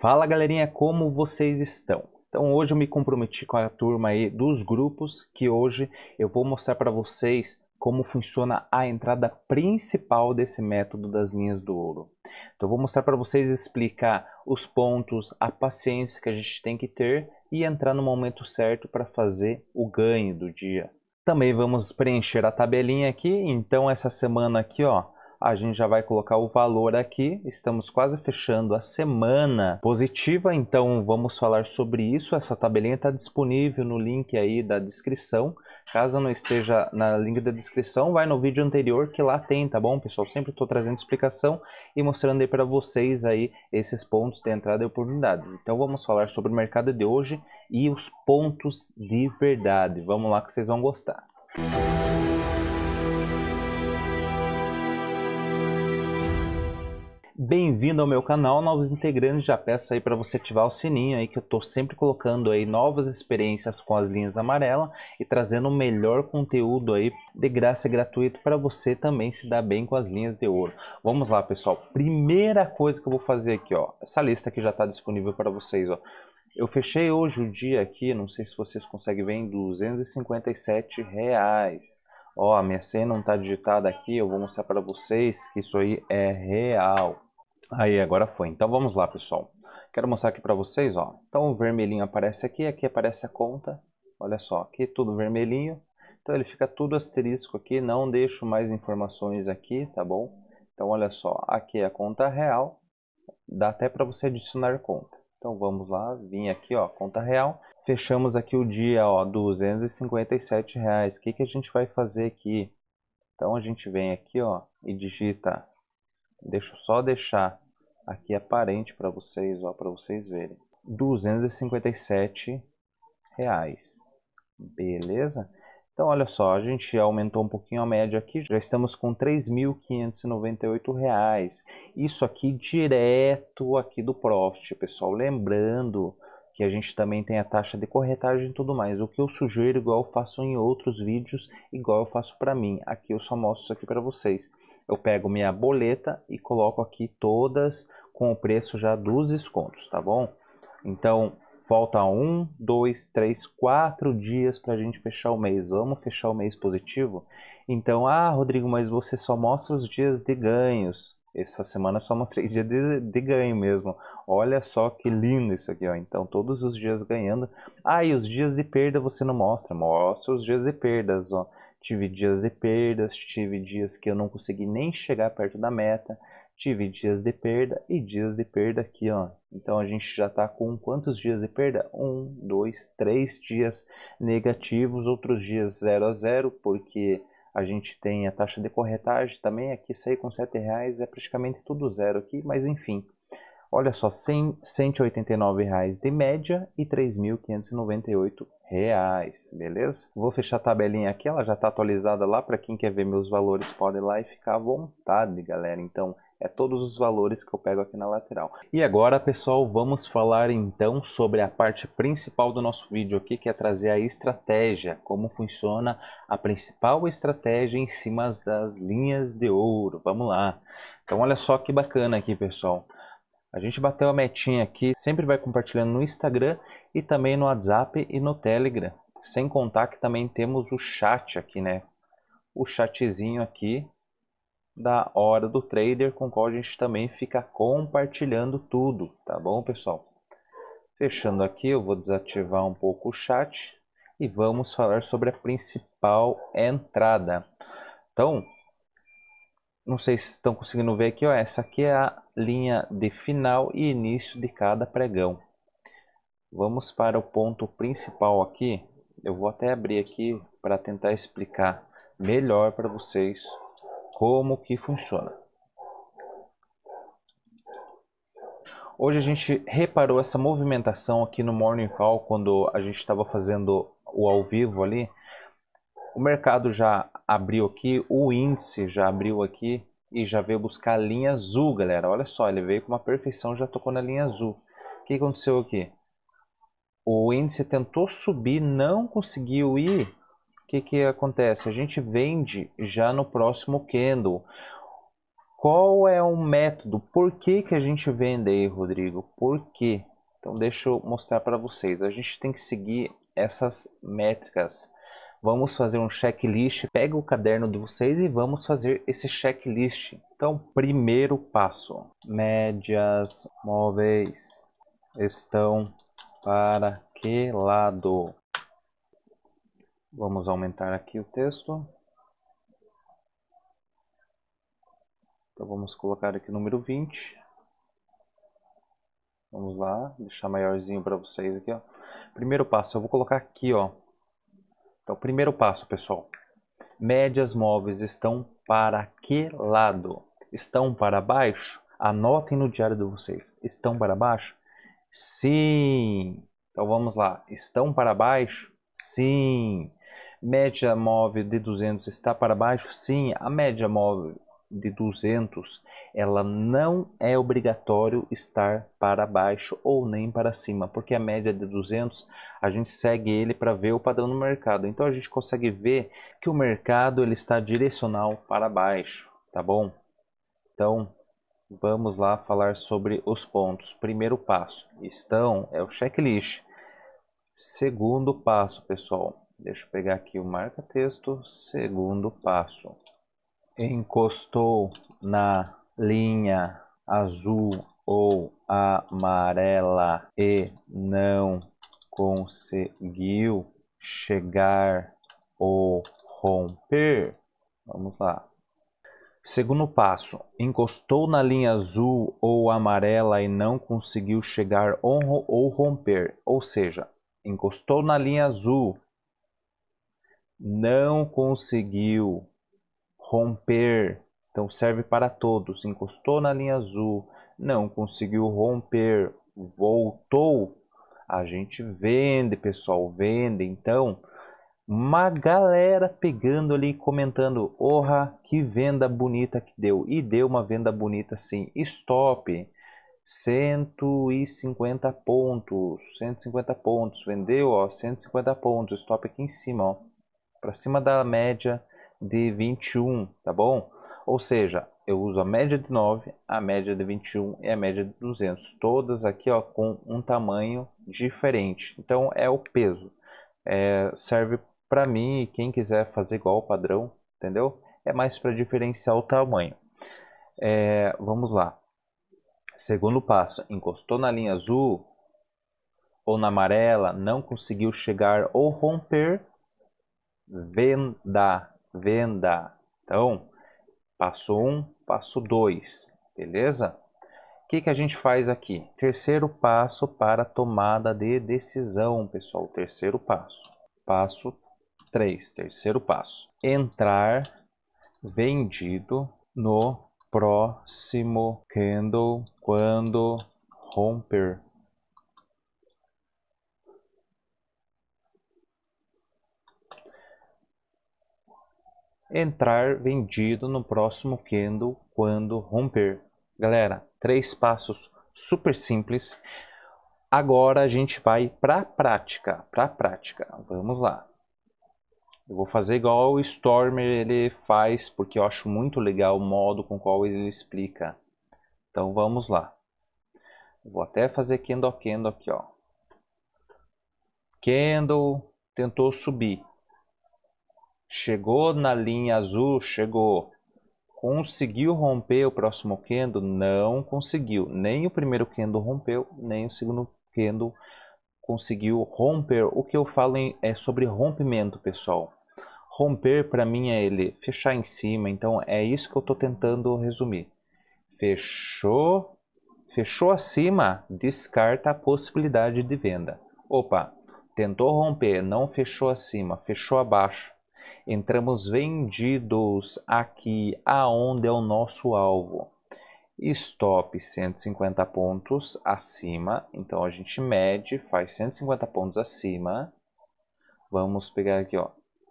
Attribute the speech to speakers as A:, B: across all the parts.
A: Fala galerinha, como vocês estão? Então hoje eu me comprometi com a turma aí dos grupos que hoje eu vou mostrar para vocês como funciona a entrada principal desse método das linhas do ouro. Então eu vou mostrar para vocês explicar os pontos, a paciência que a gente tem que ter e entrar no momento certo para fazer o ganho do dia. Também vamos preencher a tabelinha aqui, então essa semana aqui, ó, a gente já vai colocar o valor aqui. Estamos quase fechando a semana positiva, então vamos falar sobre isso. Essa tabelinha está disponível no link aí da descrição. Caso não esteja na link da descrição, vai no vídeo anterior que lá tem, tá bom, pessoal? Sempre estou trazendo explicação e mostrando aí para vocês aí esses pontos de entrada e oportunidades. Então vamos falar sobre o mercado de hoje e os pontos de verdade. Vamos lá que vocês vão gostar. Música Bem-vindo ao meu canal, novos integrantes. Já peço aí para você ativar o sininho aí que eu tô sempre colocando aí novas experiências com as linhas amarela e trazendo o melhor conteúdo aí de graça e gratuito para você também se dar bem com as linhas de ouro. Vamos lá, pessoal. Primeira coisa que eu vou fazer aqui, ó. Essa lista aqui já está disponível para vocês, ó. Eu fechei hoje o dia aqui, não sei se vocês conseguem ver, em 257 reais. Ó, a minha senha não está digitada aqui, eu vou mostrar para vocês que isso aí é real. Aí, agora foi. Então vamos lá, pessoal. Quero mostrar aqui para vocês, ó. Então o vermelhinho aparece aqui, aqui aparece a conta. Olha só, aqui tudo vermelhinho. Então ele fica tudo asterisco aqui, não deixo mais informações aqui, tá bom? Então olha só, aqui é a conta real. Dá até para você adicionar conta. Então vamos lá, vim aqui, ó, conta real. Fechamos aqui o dia, ó, R$ 257. Reais. O que, que a gente vai fazer aqui? Então a gente vem aqui, ó, e digita Deixa eu só deixar aqui aparente para vocês, ó, para vocês verem. 257 reais. Beleza? Então, olha só, a gente aumentou um pouquinho a média aqui, já estamos com 3.598 reais Isso aqui direto aqui do Profit, pessoal. Lembrando que a gente também tem a taxa de corretagem e tudo mais. O que eu sugiro, igual eu faço em outros vídeos, igual eu faço para mim. Aqui eu só mostro isso aqui para vocês eu pego minha boleta e coloco aqui todas com o preço já dos descontos, tá bom? Então, falta um, dois, três, quatro dias para a gente fechar o mês. Vamos fechar o mês positivo? Então, ah, Rodrigo, mas você só mostra os dias de ganhos. Essa semana só mostrei dia de, de ganho mesmo. Olha só que lindo isso aqui, ó. Então, todos os dias ganhando. Ah, e os dias de perda você não mostra. Mostra os dias de perdas, ó. Tive dias de perdas, tive dias que eu não consegui nem chegar perto da meta, tive dias de perda e dias de perda aqui, ó. Então a gente já tá com quantos dias de perda? Um, dois, três dias negativos, outros dias zero a zero, porque a gente tem a taxa de corretagem também aqui sair com sete reais é praticamente tudo zero aqui, mas enfim. Olha só, 100, 189 reais de média e 3.598 reais, beleza? Vou fechar a tabelinha aqui, ela já está atualizada lá para quem quer ver meus valores pode ir lá e ficar à vontade, galera. Então é todos os valores que eu pego aqui na lateral. E agora, pessoal, vamos falar então sobre a parte principal do nosso vídeo aqui, que é trazer a estratégia, como funciona a principal estratégia em cima das linhas de ouro. Vamos lá. Então olha só que bacana aqui, pessoal. A gente bateu a metinha aqui, sempre vai compartilhando no Instagram e também no WhatsApp e no Telegram. Sem contar que também temos o chat aqui, né? O chatzinho aqui da hora do trader, com o qual a gente também fica compartilhando tudo, tá bom, pessoal? Fechando aqui, eu vou desativar um pouco o chat e vamos falar sobre a principal entrada. Então, não sei se estão conseguindo ver aqui, ó, essa aqui é a linha de final e início de cada pregão. Vamos para o ponto principal aqui. Eu vou até abrir aqui para tentar explicar melhor para vocês como que funciona. Hoje a gente reparou essa movimentação aqui no Morning Call quando a gente estava fazendo o ao vivo ali o mercado já abriu aqui, o índice já abriu aqui e já veio buscar a linha azul, galera. Olha só, ele veio com uma perfeição, já tocou na linha azul. O que aconteceu aqui? O índice tentou subir, não conseguiu ir. O que, que acontece? A gente vende já no próximo candle. Qual é o método? Por que, que a gente vende aí, Rodrigo? Por quê? Então deixa eu mostrar para vocês. A gente tem que seguir essas métricas. Vamos fazer um checklist. Pega o caderno de vocês e vamos fazer esse checklist. Então, primeiro passo: médias móveis estão para que lado? Vamos aumentar aqui o texto. Então vamos colocar aqui o número 20. Vamos lá, deixar maiorzinho para vocês aqui, ó. Primeiro passo, eu vou colocar aqui, ó, então, primeiro passo, pessoal. Médias móveis estão para que lado? Estão para baixo? Anotem no diário de vocês. Estão para baixo? Sim. Então vamos lá. Estão para baixo? Sim. Média móvel de 200 está para baixo? Sim. A média móvel de 200, ela não é obrigatório estar para baixo ou nem para cima, porque a média de 200 a gente segue ele para ver o padrão do mercado. Então a gente consegue ver que o mercado ele está direcional para baixo, tá bom? Então vamos lá falar sobre os pontos. Primeiro passo, estão é o checklist. Segundo passo, pessoal, deixa eu pegar aqui o marca texto. Segundo passo encostou na linha azul ou amarela e não conseguiu chegar ou romper. Vamos lá. Segundo passo, encostou na linha azul ou amarela e não conseguiu chegar ou romper. Ou seja, encostou na linha azul, não conseguiu romper. Então serve para todos. Encostou na linha azul, não conseguiu romper, voltou. A gente vende, pessoal, vende. Então, uma galera pegando ali comentando: "Orra, que venda bonita que deu". E deu uma venda bonita sim. Stop. 150 pontos, 150 pontos, vendeu, ó, 150 pontos, stop aqui em cima, ó, para cima da média de 21, tá bom? Ou seja, eu uso a média de 9, a média de 21 e a média de 200. Todas aqui ó, com um tamanho diferente. Então é o peso. É, serve para mim e quem quiser fazer igual o padrão, entendeu? É mais para diferenciar o tamanho. É, vamos lá. Segundo passo, encostou na linha azul ou na amarela, não conseguiu chegar ou romper, venda venda. Então, passo 1, um, passo 2, beleza? O que, que a gente faz aqui? Terceiro passo para tomada de decisão, pessoal. Terceiro passo. Passo 3, terceiro passo. Entrar vendido no próximo candle quando romper entrar vendido no próximo candle quando romper. Galera, três passos super simples. Agora a gente vai para a prática, para a prática. Vamos lá. Eu vou fazer igual o Stormer ele faz, porque eu acho muito legal o modo com qual ele explica. Então vamos lá. Eu vou até fazer candle candle aqui, ó. Candle tentou subir. Chegou na linha azul, chegou. Conseguiu romper o próximo Kendo? Não conseguiu. Nem o primeiro Kendo rompeu, nem o segundo Kendo conseguiu romper. O que eu falo é sobre rompimento, pessoal. Romper para mim é ele fechar em cima, então é isso que eu estou tentando resumir. Fechou, fechou acima, descarta a possibilidade de venda. Opa, tentou romper, não fechou acima, fechou abaixo, entramos vendidos aqui aonde é o nosso alvo. Stop 150 pontos acima, então a gente mede, faz 150 pontos acima. Vamos pegar aqui, ó,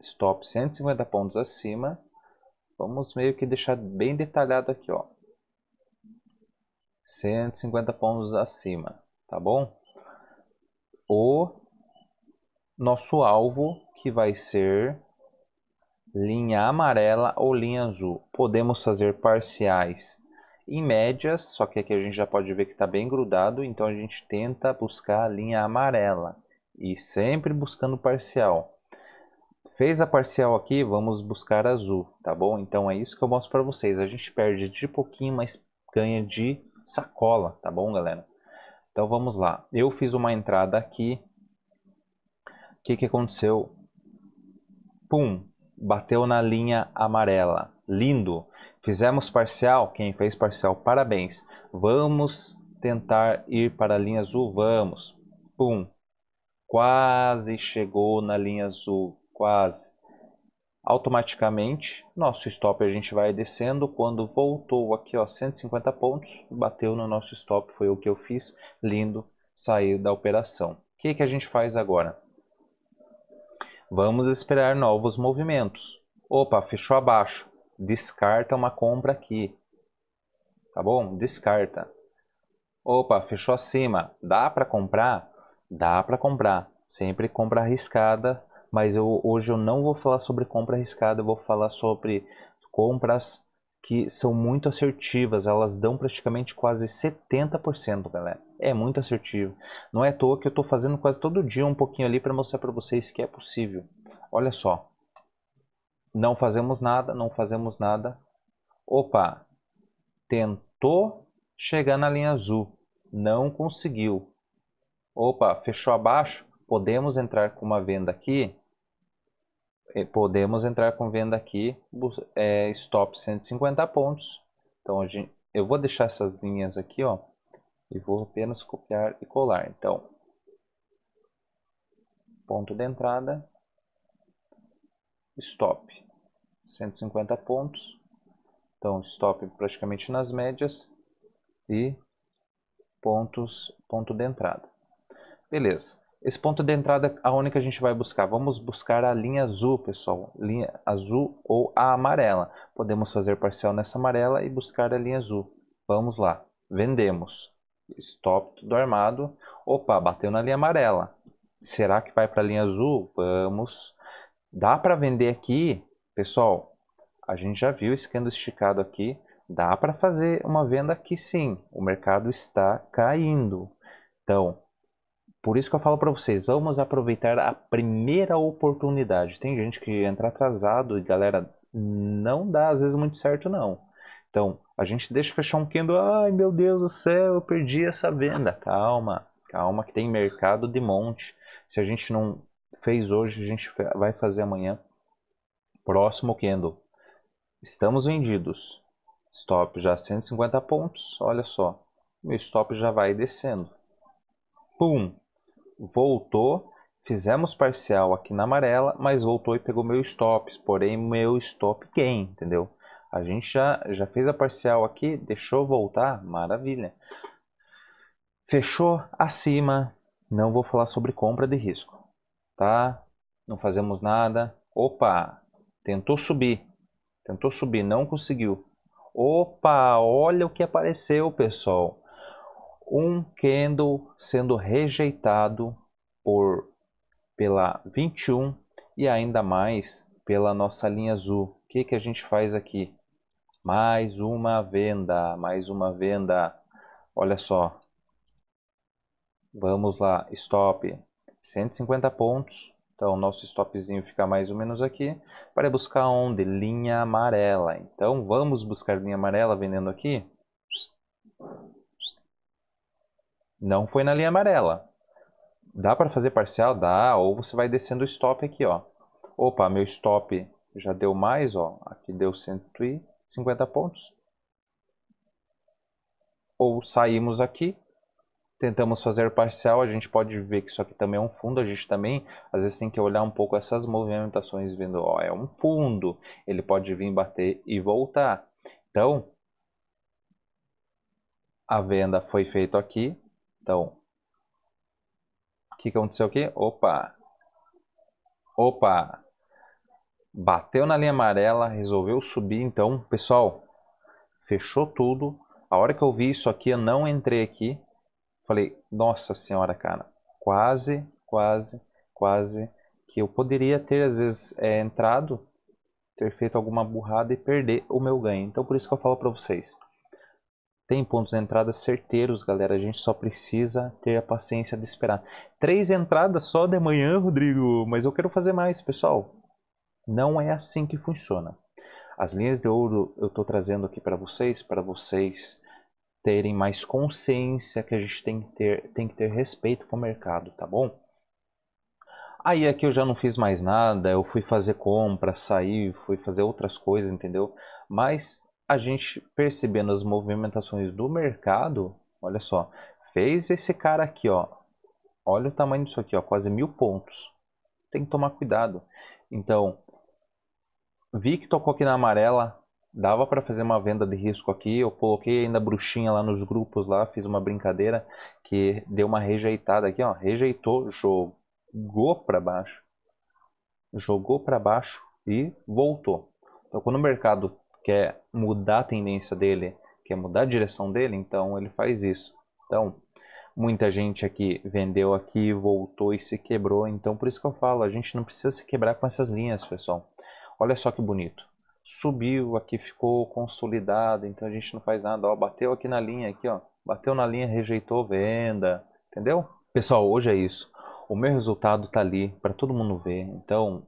A: stop 150 pontos acima. Vamos meio que deixar bem detalhado aqui, ó. 150 pontos acima, tá bom? O nosso alvo que vai ser linha amarela ou linha azul. Podemos fazer parciais em médias, só que aqui a gente já pode ver que está bem grudado, então a gente tenta buscar a linha amarela e sempre buscando parcial. Fez a parcial aqui, vamos buscar azul, tá bom? Então é isso que eu mostro para vocês. A gente perde de pouquinho, mas ganha de sacola, tá bom, galera? Então vamos lá. Eu fiz uma entrada aqui. O que, que aconteceu? Pum, bateu na linha amarela. Lindo! Fizemos parcial? Quem fez parcial, parabéns. Vamos tentar ir para a linha azul? Vamos. Pum. Quase chegou na linha azul. Quase. Automaticamente, nosso stop a gente vai descendo. Quando voltou aqui, ó, 150 pontos, bateu no nosso stop. Foi o que eu fiz. Lindo. Saiu da operação. O que, que a gente faz agora? Vamos esperar novos movimentos. Opa, fechou abaixo. Descarta uma compra aqui. Tá bom? Descarta. Opa, fechou acima. Dá para comprar? Dá para comprar. Sempre compra arriscada, mas eu, hoje eu não vou falar sobre compra arriscada, eu vou falar sobre compras que são muito assertivas, elas dão praticamente quase 70%, galera é muito assertivo. Não é à toa que eu estou fazendo quase todo dia um pouquinho ali para mostrar para vocês que é possível. Olha só. Não fazemos nada, não fazemos nada. Opa, tentou chegar na linha azul, não conseguiu. Opa, fechou abaixo, podemos entrar com uma venda aqui. É, podemos entrar com venda aqui, é, stop 150 pontos. Então, eu vou deixar essas linhas aqui, ó e vou apenas copiar e colar. Então, ponto de entrada, stop, 150 pontos. Então, stop praticamente nas médias e pontos, ponto de entrada. Beleza. Esse ponto de entrada é única que a gente vai buscar. Vamos buscar a linha azul, pessoal. Linha azul ou a amarela. Podemos fazer parcial nessa amarela e buscar a linha azul. Vamos lá. Vendemos. Stop, tudo armado. Opa, bateu na linha amarela. Será que vai para a linha azul? Vamos. Dá para vender aqui, pessoal. A gente já viu esse candle esticado aqui. Dá para fazer uma venda aqui sim. O mercado está caindo. Então, por isso que eu falo para vocês, vamos aproveitar a primeira oportunidade. Tem gente que entra atrasado e galera não dá às vezes muito certo não. Então, a gente deixa fechar um candle, ai meu Deus do céu, eu perdi essa venda. Calma, calma que tem mercado de monte. Se a gente não fez hoje, a gente vai fazer amanhã. Próximo candle. Estamos vendidos. Stop já 150 pontos, olha só. Meu stop já vai descendo. Pum, voltou. Fizemos parcial aqui na amarela, mas voltou e pegou meu stop. Porém, meu stop quem, entendeu? A gente já, já fez a parcial aqui, deixou voltar, maravilha. Fechou acima, não vou falar sobre compra de risco, tá? Não fazemos nada. Opa, tentou subir, tentou subir, não conseguiu. Opa, olha o que apareceu, pessoal. Um candle sendo rejeitado por pela 21 e ainda mais pela nossa linha azul. O que, que a gente faz aqui? Mais uma venda, mais uma venda. Olha só. Vamos lá, stop. 150 pontos. Então, nosso stopzinho fica mais ou menos aqui. Para buscar onde? Linha amarela. Então, vamos buscar linha amarela vendendo aqui? Não foi na linha amarela. Dá para fazer parcial? Dá. Ou você vai descendo o stop aqui, ó. Opa, meu stop já deu mais, ó. Aqui deu 100 e... 50 pontos. Ou saímos aqui, tentamos fazer parcial, a gente pode ver que isso aqui também é um fundo, a gente também às vezes tem que olhar um pouco essas movimentações, vendo, ó, é um fundo, ele pode vir bater e voltar. Então, a venda foi feita aqui, então, o que aconteceu aqui? Opa! Opa! bateu na linha amarela, resolveu subir. Então, pessoal, fechou tudo. A hora que eu vi isso aqui, eu não entrei aqui. Falei, nossa senhora, cara, quase, quase, quase que eu poderia ter, às vezes, é, entrado, ter feito alguma burrada e perder o meu ganho. Então, por isso que eu falo para vocês. Tem pontos de entrada certeiros, galera. A gente só precisa ter a paciência de esperar. Três entradas só de manhã, Rodrigo. Mas eu quero fazer mais, pessoal. Não é assim que funciona. As linhas de ouro eu estou trazendo aqui para vocês, para vocês terem mais consciência que a gente tem que ter, tem que ter respeito com o mercado, tá bom? Aí aqui é eu já não fiz mais nada, eu fui fazer compra, saí, fui fazer outras coisas, entendeu? Mas a gente percebendo as movimentações do mercado, olha só, fez esse cara aqui, ó. Olha o tamanho disso aqui, ó, quase mil pontos. Tem que tomar cuidado. Então, vi que tocou aqui na amarela, dava para fazer uma venda de risco aqui. Eu coloquei ainda bruxinha lá nos grupos lá, fiz uma brincadeira que deu uma rejeitada aqui, ó, rejeitou, jogou para baixo. Jogou para baixo e voltou. Então quando o mercado quer mudar a tendência dele, quer mudar a direção dele, então ele faz isso. Então, muita gente aqui vendeu aqui, voltou e se quebrou. Então, por isso que eu falo, a gente não precisa se quebrar com essas linhas, pessoal. Olha só que bonito. Subiu, aqui ficou consolidado, então a gente não faz nada. Ó, bateu aqui na linha, aqui, ó. Bateu na linha, rejeitou venda. Entendeu? Pessoal, hoje é isso. O meu resultado tá ali para todo mundo ver. Então,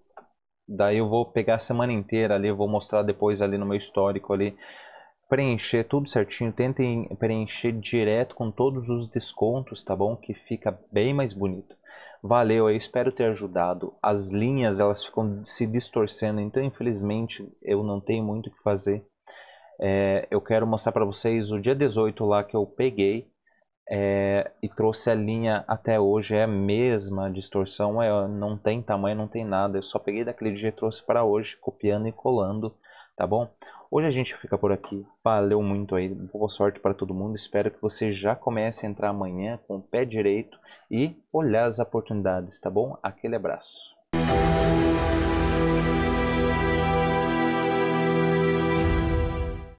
A: daí eu vou pegar a semana inteira ali, eu vou mostrar depois ali no meu histórico ali preencher tudo certinho, tentem preencher direto com todos os descontos, tá bom? Que fica bem mais bonito. Valeu, eu espero ter ajudado. As linhas elas ficam se distorcendo, então infelizmente eu não tenho muito o que fazer. É, eu quero mostrar para vocês o dia 18 lá que eu peguei é, e trouxe a linha até hoje. É a mesma distorção, é, não tem tamanho, não tem nada. Eu só peguei daquele dia e trouxe para hoje, copiando e colando tá bom? Hoje a gente fica por aqui. Valeu muito aí. Boa sorte para todo mundo. Espero que você já comece a entrar amanhã com o pé direito e olhar as oportunidades, tá bom? Aquele abraço.